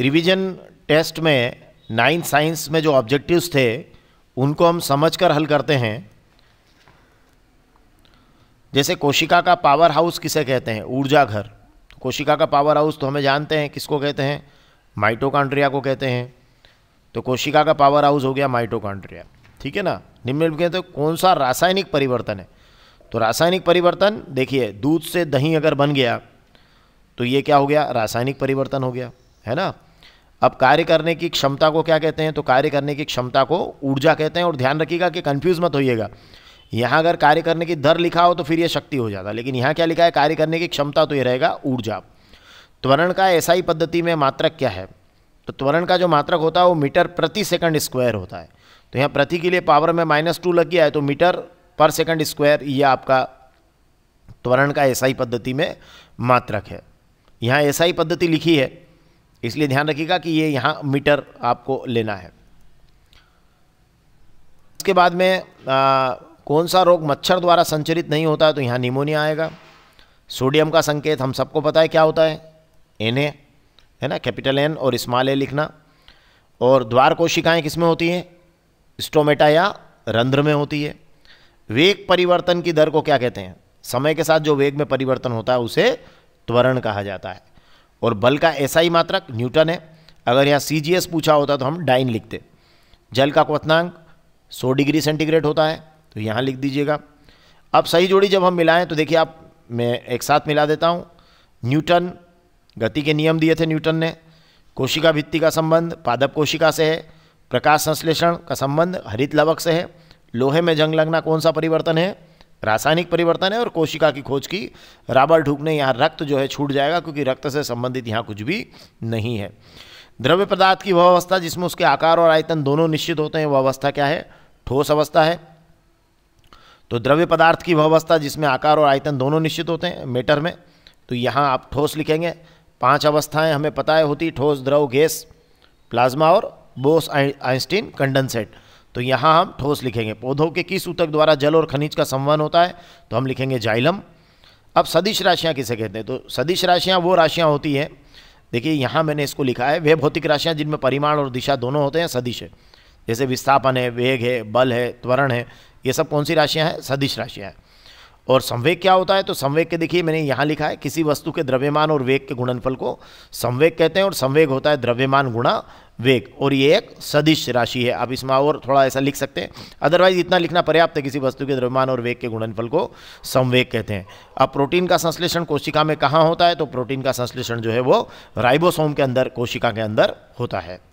revision test में nine science में जो ऑब्जेक्टिव्स थे उनको हम समझकर हल करते हैं जैसे कोशिका का पावर हाउस किसे कहते हैं ऊर्जा घर कोशिका का पावर हाउस तो हमें जानते हैं किसको कहते हैं माइटोकांड्रिया को कहते हैं तो कोशिका का पावर हाउस हो गया माइटोकांड्रिया ठीक है ना निम्नलिखित तो कौन सा रासायनिक परिवर्तन है तो रासायनिक परिवर्तन देखिए दूध से दही अगर बन गया तो ये क्या हो गया रासायनिक परिवर्तन हो गया है ना अब कार्य करने की क्षमता को क्या कहते हैं तो कार्य करने की क्षमता को ऊर्जा कहते हैं और ध्यान रखिएगा कि कन्फ्यूज़ मत होइएगा यहाँ अगर कार्य करने की दर लिखा हो तो फिर ये शक्ति हो जाता लेकिन यहाँ क्या लिखा है कार्य करने की क्षमता तो ये रहेगा ऊर्जा त्वरण का ऐसा ही पद्धति में मात्रक क्या है तो त्वरण का जो मात्रक होता है वो मीटर प्रति सेकंड स्क्वायर होता है तो यहाँ प्रति के लिए पावर में माइनस टू लग गया है तो मीटर पर सेकंड स्क्वायर ये आपका त्वरण का ऐसा ही पद्धति में मात्रक है यहाँ ऐसा ही पद्धति लिखी है इसलिए ध्यान रखिएगा कि ये यहाँ मीटर आपको लेना है इसके बाद में आ, कौन सा रोग मच्छर द्वारा संचरित नहीं होता है तो यहाँ निमोनिया आएगा सोडियम का संकेत हम सबको पता है क्या होता है एन ए है ना कैपिटल एन और स्मॉल ए लिखना और द्वार कोशिकाएं किस में होती हैं स्टोमेटा या रंध्र में होती है वेग परिवर्तन की दर को क्या कहते हैं समय के साथ जो वेग में परिवर्तन होता है उसे त्वरण कहा जाता है और बल का ऐसा ही मात्रक न्यूटन है अगर यहाँ सी जी एस पूछा होता तो हम डाइन लिखते जल का क्वनांक 100 डिग्री सेंटीग्रेड होता है तो यहाँ लिख दीजिएगा अब सही जोड़ी जब हम मिलाएं तो देखिए आप मैं एक साथ मिला देता हूँ न्यूटन गति के नियम दिए थे न्यूटन ने कोशिका भित्ति का संबंध पादप कोशिका से है प्रकाश संश्लेषण का संबंध हरित लवक से है लोहे में जंग लगना कौन सा परिवर्तन है रासायनिक परिवर्तन है और कोशिका की खोज की राबर ढूक ने यहाँ रक्त जो है छूट जाएगा क्योंकि रक्त से संबंधित यहाँ कुछ भी नहीं है द्रव्य पदार्थ की वह अवस्था जिसमें उसके आकार और आयतन दोनों निश्चित होते हैं वह अवस्था क्या है ठोस अवस्था है तो द्रव्य पदार्थ की वह अवस्था जिसमें आकार और आयतन दोनों निश्चित होते हैं मेटर में तो यहाँ आप ठोस लिखेंगे पांच अवस्थाएं हमें पता है होती ठोस द्रव गैस प्लाज्मा और बोस आइंस्टीन कंडेंसेट तो यहाँ हम ठोस लिखेंगे पौधों के किस ऊतक द्वारा जल और खनिज का संवहन होता है तो हम लिखेंगे जाइलम अब सदिश राशियाँ किसे कहते हैं तो सदिश राशियाँ वो राशियाँ होती हैं देखिए यहाँ मैंने इसको लिखा है वे भौतिक राशियाँ जिनमें परिमाण और दिशा दोनों होते हैं सदिश है जैसे विस्थापन है वेग है बल है त्वरण है ये सब कौन सी राशियाँ हैं सदिश राशियाँ हैं और संवेग क्या होता है तो संवेग के देखिए मैंने यहाँ लिखा है किसी वस्तु के द्रव्यमान और वेग के गुणनफल को संवेग कहते हैं और संवेग होता है द्रव्यमान गुणा वेग और ये एक सदिश राशि है आप इसमें और थोड़ा ऐसा लिख सकते हैं अदरवाइज इतना लिखना पर्याप्त है किसी वस्तु के द्रव्यमान और वेग के गुणनफल को संवेग कहते हैं अब प्रोटीन का संश्लेषण कोशिका में कहाँ होता है तो प्रोटीन का संश्लेषण जो है वो राइबोसोम के अंदर कोशिका के अंदर होता है